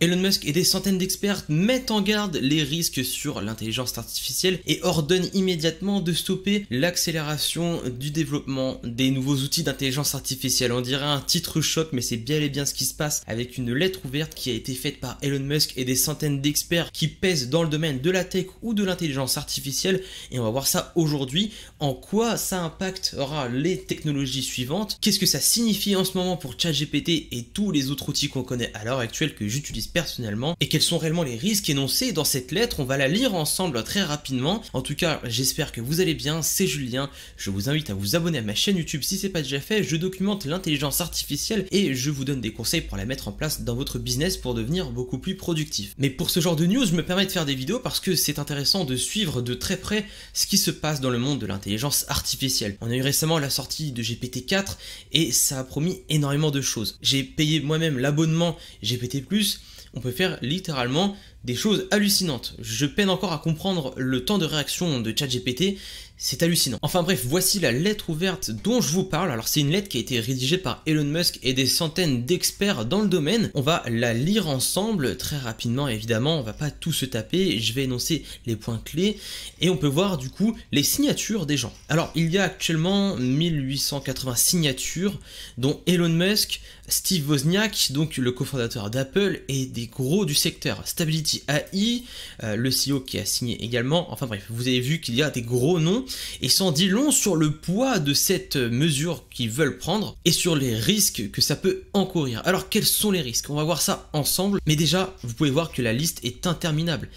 Elon Musk et des centaines d'experts mettent en garde les risques sur l'intelligence artificielle et ordonnent immédiatement de stopper l'accélération du développement des nouveaux outils d'intelligence artificielle. On dirait un titre choc, mais c'est bien et bien ce qui se passe avec une lettre ouverte qui a été faite par Elon Musk et des centaines d'experts qui pèsent dans le domaine de la tech ou de l'intelligence artificielle. Et on va voir ça aujourd'hui, en quoi ça impactera les technologies suivantes, qu'est-ce que ça signifie en ce moment pour ChatGPT et tous les autres outils qu'on connaît à l'heure actuelle que j'utilise personnellement et quels sont réellement les risques énoncés dans cette lettre. On va la lire ensemble très rapidement. En tout cas, j'espère que vous allez bien. C'est Julien. Je vous invite à vous abonner à ma chaîne YouTube si c'est pas déjà fait. Je documente l'intelligence artificielle et je vous donne des conseils pour la mettre en place dans votre business pour devenir beaucoup plus productif. Mais pour ce genre de news, je me permets de faire des vidéos parce que c'est intéressant de suivre de très près ce qui se passe dans le monde de l'intelligence artificielle. On a eu récemment la sortie de GPT-4 et ça a promis énormément de choses. J'ai payé moi-même l'abonnement GPT+, on peut faire littéralement des choses hallucinantes. Je peine encore à comprendre le temps de réaction de ChatGPT, c'est hallucinant. Enfin bref, voici la lettre ouverte dont je vous parle. Alors c'est une lettre qui a été rédigée par Elon Musk et des centaines d'experts dans le domaine. On va la lire ensemble très rapidement évidemment, on va pas tout se taper, je vais énoncer les points clés et on peut voir du coup les signatures des gens. Alors il y a actuellement 1880 signatures dont Elon Musk, Steve Wozniak, donc le cofondateur d'Apple et des gros du secteur, Stability AI, euh, le CEO qui a signé également, enfin bref, vous avez vu qu'il y a des gros noms et s'en dit long sur le poids de cette mesure qu'ils veulent prendre et sur les risques que ça peut encourir. Alors quels sont les risques On va voir ça ensemble, mais déjà vous pouvez voir que la liste est interminable.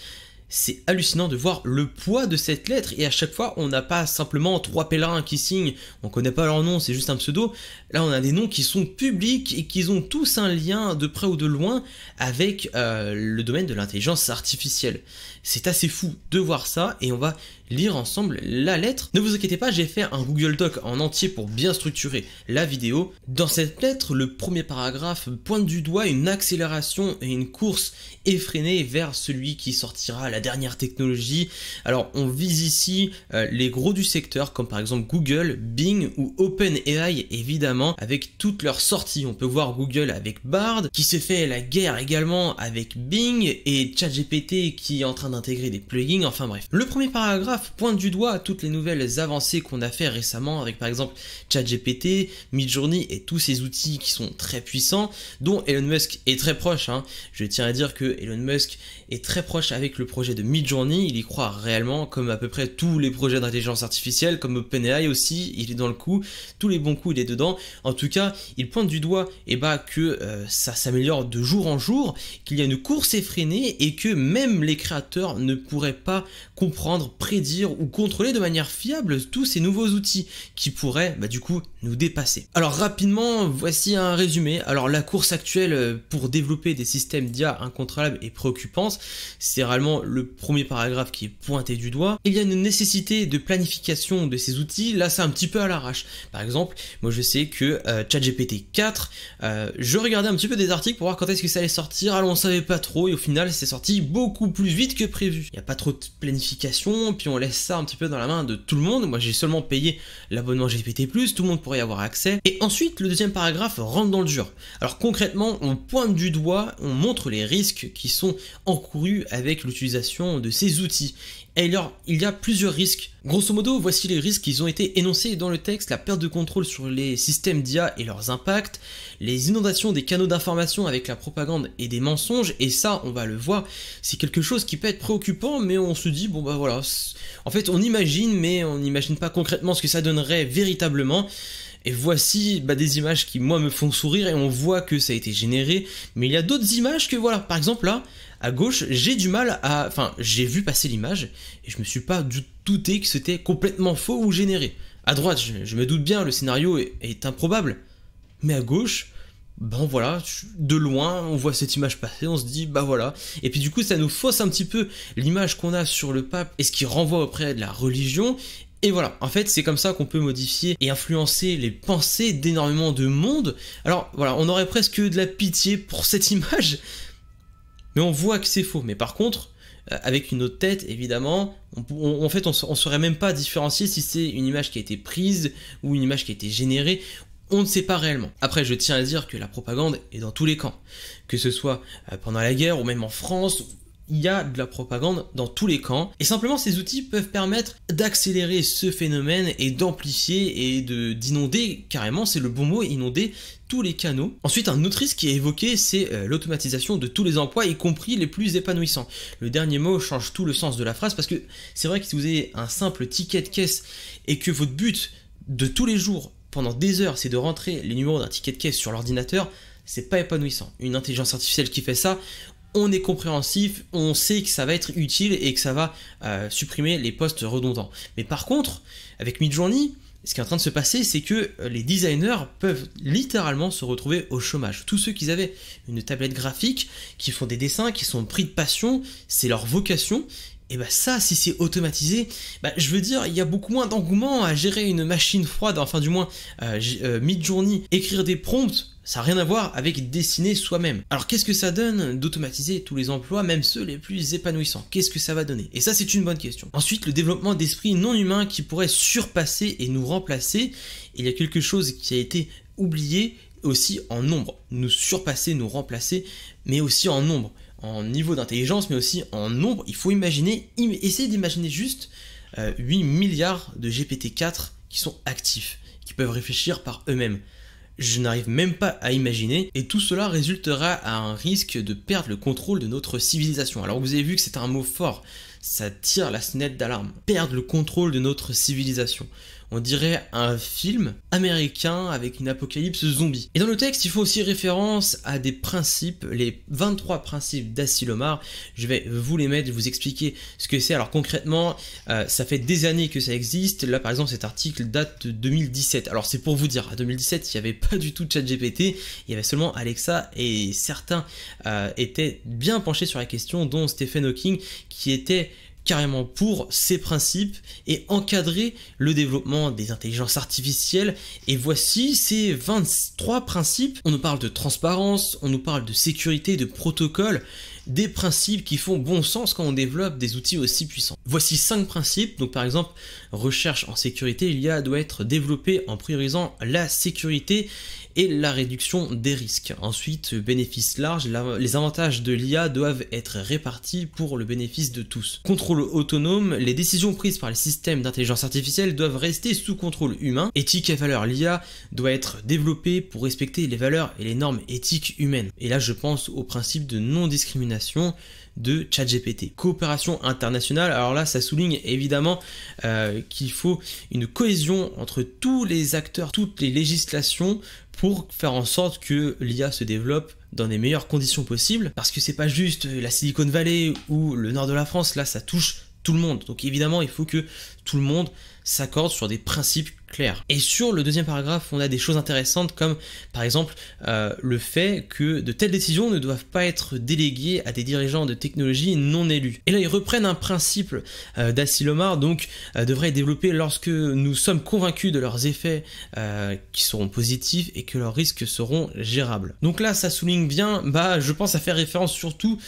C'est hallucinant de voir le poids de cette lettre et à chaque fois on n'a pas simplement trois pèlerins qui signent, on connaît pas leur nom, c'est juste un pseudo. Là on a des noms qui sont publics et qui ont tous un lien de près ou de loin avec euh, le domaine de l'intelligence artificielle. C'est assez fou de voir ça et on va lire ensemble la lettre. Ne vous inquiétez pas, j'ai fait un Google Doc en entier pour bien structurer la vidéo. Dans cette lettre, le premier paragraphe pointe du doigt une accélération et une course effrénée vers celui qui sortira la dernière technologie. Alors on vise ici euh, les gros du secteur comme par exemple Google, Bing ou OpenAI évidemment avec toutes leurs sorties. On peut voir Google avec Bard qui se fait la guerre également avec Bing et ChatGPT qui est en train d'intégrer des plugins. Enfin bref. Le premier paragraphe pointe du doigt toutes les nouvelles avancées qu'on a fait récemment avec par exemple ChatGPT, Midjourney et tous ces outils qui sont très puissants, dont Elon Musk est très proche. Hein. Je tiens à dire que Elon Musk est très proche avec le projet de Midjourney, il y croit réellement, comme à peu près tous les projets d'intelligence artificielle, comme OpenAI aussi, il est dans le coup, tous les bons coups il est dedans. En tout cas, il pointe du doigt et que euh, ça s'améliore de jour en jour, qu'il y a une course effrénée et que même les créateurs ne pourraient pas comprendre, prédire ou contrôler de manière fiable tous ces nouveaux outils qui pourraient bah, du coup nous dépasser. Alors rapidement, voici un résumé. Alors la course actuelle euh, pour développer des systèmes d'IA incontrôlables est préoccupante, c'est réellement le premier paragraphe qui est pointé du doigt. Il y a une nécessité de planification de ces outils, là c'est un petit peu à l'arrache. Par exemple, moi je sais que chat euh, ChatGPT 4, euh, je regardais un petit peu des articles pour voir quand est-ce que ça allait sortir, alors on savait pas trop et au final c'est sorti beaucoup plus vite que prévu. Il n'y a pas trop de planification, puis on on laisse ça un petit peu dans la main de tout le monde. Moi, j'ai seulement payé l'abonnement GPT+, tout le monde pourrait y avoir accès. Et ensuite, le deuxième paragraphe rentre dans le dur. Alors concrètement, on pointe du doigt, on montre les risques qui sont encourus avec l'utilisation de ces outils et alors, il y a plusieurs risques. Grosso modo, voici les risques qui ont été énoncés dans le texte, la perte de contrôle sur les systèmes d'IA et leurs impacts, les inondations des canaux d'information avec la propagande et des mensonges, et ça, on va le voir, c'est quelque chose qui peut être préoccupant, mais on se dit, bon bah voilà, en fait on imagine, mais on n'imagine pas concrètement ce que ça donnerait véritablement. Et voici bah, des images qui, moi, me font sourire et on voit que ça a été généré. Mais il y a d'autres images que, voilà, par exemple là, à gauche, j'ai du mal à. Enfin, j'ai vu passer l'image et je me suis pas du douté que c'était complètement faux ou généré. À droite, je, me doute bien, le scénario est, improbable. Mais à gauche, ben voilà, de loin, on voit cette image passer, on se dit, bah voilà. Et puis du coup, ça nous fausse un petit peu l'image qu'on a sur le pape et ce qui renvoie auprès de la religion. Et voilà, en fait, c'est comme ça qu'on peut modifier et influencer les pensées d'énormément de monde. Alors voilà, on aurait presque de la pitié pour cette image, mais on voit que c'est faux. Mais par contre, euh, avec une autre tête, évidemment, on, en fait, on ne saurait même pas différencier si c'est une image qui a été prise ou une image qui a été générée. On ne sait pas réellement. Après, je tiens à dire que la propagande est dans tous les camps, que ce soit euh, pendant la guerre ou même en France, il y a de la propagande dans tous les camps. Et simplement, ces outils peuvent permettre d'accélérer ce phénomène et d'amplifier et d'inonder carrément, c'est le bon mot, inonder tous les canaux. Ensuite, un autre risque qui est évoqué, c'est euh, l'automatisation de tous les emplois, y compris les plus épanouissants. Le dernier mot change tout le sens de la phrase parce que c'est vrai que si vous avez un simple ticket de caisse et que votre but de tous les jours, pendant des heures, c'est de rentrer les numéros d'un ticket de caisse sur l'ordinateur, c'est pas épanouissant. Une intelligence artificielle qui fait ça, on est compréhensif, on sait que ça va être utile et que ça va euh, supprimer les postes redondants. Mais par contre, avec Midjourney, ce qui est en train de se passer, c'est que euh, les designers peuvent littéralement se retrouver au chômage. Tous ceux qui avaient une tablette graphique, qui font des dessins, qui sont pris de passion, c'est leur vocation, et bah ça, si c'est automatisé, bah, je veux dire, il y a beaucoup moins d'engouement à gérer une machine froide, enfin du moins euh, euh, mid-journée, écrire des prompts, ça n'a rien à voir avec dessiner soi-même. Alors qu'est-ce que ça donne d'automatiser tous les emplois, même ceux les plus épanouissants Qu'est-ce que ça va donner Et ça c'est une bonne question. Ensuite, le développement d'esprit non humain qui pourrait surpasser et nous remplacer, il y a quelque chose qui a été oublié aussi en nombre. Nous surpasser, nous remplacer, mais aussi en nombre en niveau d'intelligence, mais aussi en nombre. Il faut imaginer, essayer d'imaginer juste 8 euh, milliards de GPT-4 qui sont actifs, qui peuvent réfléchir par eux-mêmes. Je n'arrive même pas à imaginer, et tout cela résultera à un risque de perdre le contrôle de notre civilisation. Alors vous avez vu que c'est un mot fort, ça tire la sonnette d'alarme. Perdre le contrôle de notre civilisation on dirait un film américain avec une apocalypse zombie. Et dans le texte, il faut aussi référence à des principes, les 23 principes d'Asilomar. Je vais vous les mettre, vous expliquer ce que c'est. Alors concrètement, euh, ça fait des années que ça existe. Là, par exemple, cet article date de 2017. Alors c'est pour vous dire, à 2017, il n'y avait pas du tout de chat GPT, il y avait seulement Alexa et certains euh, étaient bien penchés sur la question, dont Stephen Hawking, qui était carrément pour ces principes et encadrer le développement des intelligences artificielles. Et voici ces 23 principes. On nous parle de transparence, on nous parle de sécurité, de protocole, des principes qui font bon sens quand on développe des outils aussi puissants. Voici cinq principes. Donc par exemple, recherche en sécurité, il l'IA doit être développé en priorisant la sécurité et la réduction des risques. Ensuite, bénéfice large, les avantages de l'IA doivent être répartis pour le bénéfice de tous. Contrôle autonome, les décisions prises par les systèmes d'intelligence artificielle doivent rester sous contrôle humain. Éthique et valeur, l'IA doit être développée pour respecter les valeurs et les normes éthiques humaines. Et là, je pense au principe de non-discrimination de ChatGPT. Coopération internationale, alors là, ça souligne évidemment euh, qu'il faut une cohésion entre tous les acteurs, toutes les législations pour faire en sorte que l'IA se développe dans les meilleures conditions possibles, parce que c'est pas juste la Silicon Valley ou le nord de la France, là ça touche tout le monde. Donc évidemment, il faut que tout le monde s'accorde sur des principes et sur le deuxième paragraphe, on a des choses intéressantes comme par exemple euh, le fait que de telles décisions ne doivent pas être déléguées à des dirigeants de technologie non élus. Et là, ils reprennent un principe euh, d'Assilomar, donc euh, devrait être développé lorsque nous sommes convaincus de leurs effets euh, qui seront positifs et que leurs risques seront gérables. Donc là, ça souligne bien, bah, je pense à faire référence surtout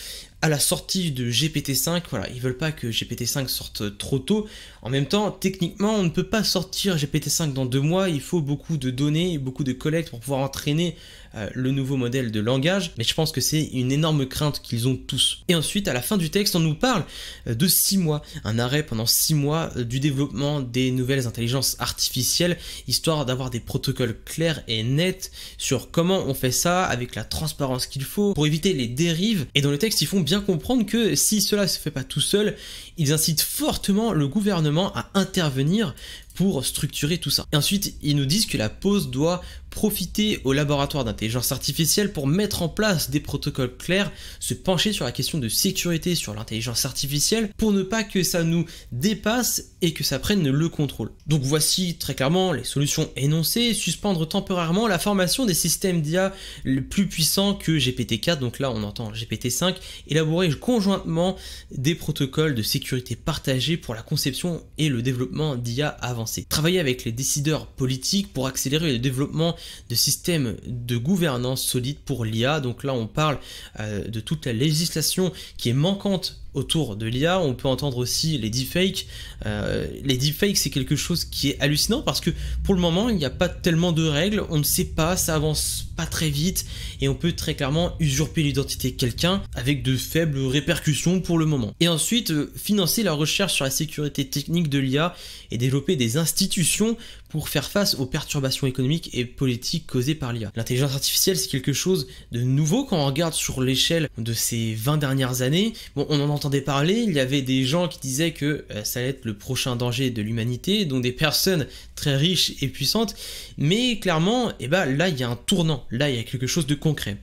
à la sortie de GPT-5, voilà, ils veulent pas que GPT-5 sorte trop tôt. En même temps, techniquement, on ne peut pas sortir GPT-5 dans deux mois, il faut beaucoup de données, beaucoup de collectes pour pouvoir entraîner euh, le nouveau modèle de langage, mais je pense que c'est une énorme crainte qu'ils ont tous. Et ensuite, à la fin du texte, on nous parle euh, de six mois, un arrêt pendant six mois euh, du développement des nouvelles intelligences artificielles, histoire d'avoir des protocoles clairs et nets sur comment on fait ça, avec la transparence qu'il faut, pour éviter les dérives. Et dans le texte, ils font bien comprendre que si cela se fait pas tout seul, ils incitent fortement le gouvernement à intervenir pour structurer tout ça. ensuite, ils nous disent que la pause doit profiter au laboratoire d'intelligence artificielle pour mettre en place des protocoles clairs, se pencher sur la question de sécurité sur l'intelligence artificielle pour ne pas que ça nous dépasse et que ça prenne le contrôle. Donc voici très clairement les solutions énoncées, suspendre temporairement la formation des systèmes d'IA les plus puissants que GPT-4, donc là on entend GPT-5, élaborer conjointement des protocoles de sécurité partagés pour la conception et le développement d'IA avant c'est Travailler avec les décideurs politiques pour accélérer le développement de systèmes de gouvernance solides pour l'IA. Donc là, on parle euh, de toute la législation qui est manquante autour de l'IA. On peut entendre aussi les deepfakes. Euh, les deepfakes, c'est quelque chose qui est hallucinant parce que pour le moment, il n'y a pas tellement de règles. On ne sait pas, ça avance pas très vite et on peut très clairement usurper l'identité de quelqu'un avec de faibles répercussions pour le moment. Et ensuite, euh, financer la recherche sur la sécurité technique de l'IA et développer des institutions pour faire face aux perturbations économiques et politiques causées par l'IA. L'intelligence artificielle, c'est quelque chose de nouveau quand on regarde sur l'échelle de ces 20 dernières années. Bon, on en entend parler, il y avait des gens qui disaient que euh, ça allait être le prochain danger de l'humanité, dont des personnes très riches et puissantes, mais clairement, et eh ben, là il y a un tournant, là il y a quelque chose de concret.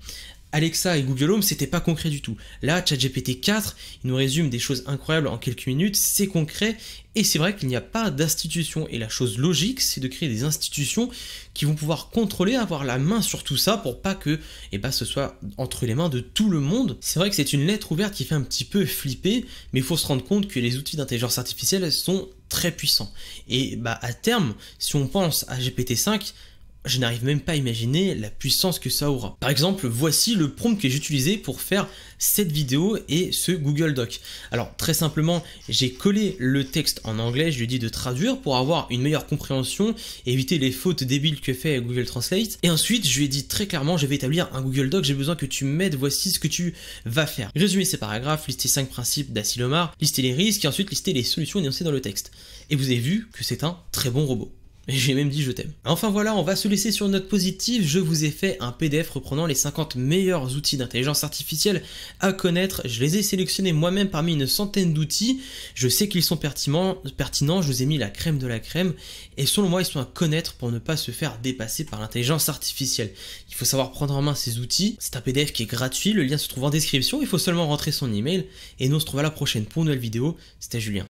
Alexa et Google Home, c'était pas concret du tout. Là, ChatGPT 4, il nous résume des choses incroyables en quelques minutes, c'est concret, et c'est vrai qu'il n'y a pas d'institution. Et la chose logique, c'est de créer des institutions qui vont pouvoir contrôler, avoir la main sur tout ça pour pas que et eh ben, ce soit entre les mains de tout le monde. C'est vrai que c'est une lettre ouverte qui fait un petit peu flipper, mais il faut se rendre compte que les outils d'intelligence artificielle sont très puissants. Et bah, à terme, si on pense à GPT-5, je n'arrive même pas à imaginer la puissance que ça aura. Par exemple, voici le prompt que j'ai utilisé pour faire cette vidéo et ce Google Doc. Alors très simplement, j'ai collé le texte en anglais, je lui ai dit de traduire pour avoir une meilleure compréhension, éviter les fautes débiles que fait Google Translate. Et ensuite, je lui ai dit très clairement, je vais établir un Google Doc, j'ai besoin que tu m'aides, voici ce que tu vas faire. Résumer ces paragraphes, lister 5 principes d'Asilomar, lister les risques et ensuite lister les solutions énoncées dans le texte. Et vous avez vu que c'est un très bon robot j'ai même dit je t'aime. Enfin voilà, on va se laisser sur une note positive. Je vous ai fait un PDF reprenant les 50 meilleurs outils d'intelligence artificielle à connaître. Je les ai sélectionnés moi-même parmi une centaine d'outils. Je sais qu'ils sont pertinents, pertinents, je vous ai mis la crème de la crème. Et selon moi, ils sont à connaître pour ne pas se faire dépasser par l'intelligence artificielle. Il faut savoir prendre en main ces outils. C'est un PDF qui est gratuit, le lien se trouve en description. Il faut seulement rentrer son email. Et nous, on se trouve à la prochaine pour une nouvelle vidéo. C'était Julien.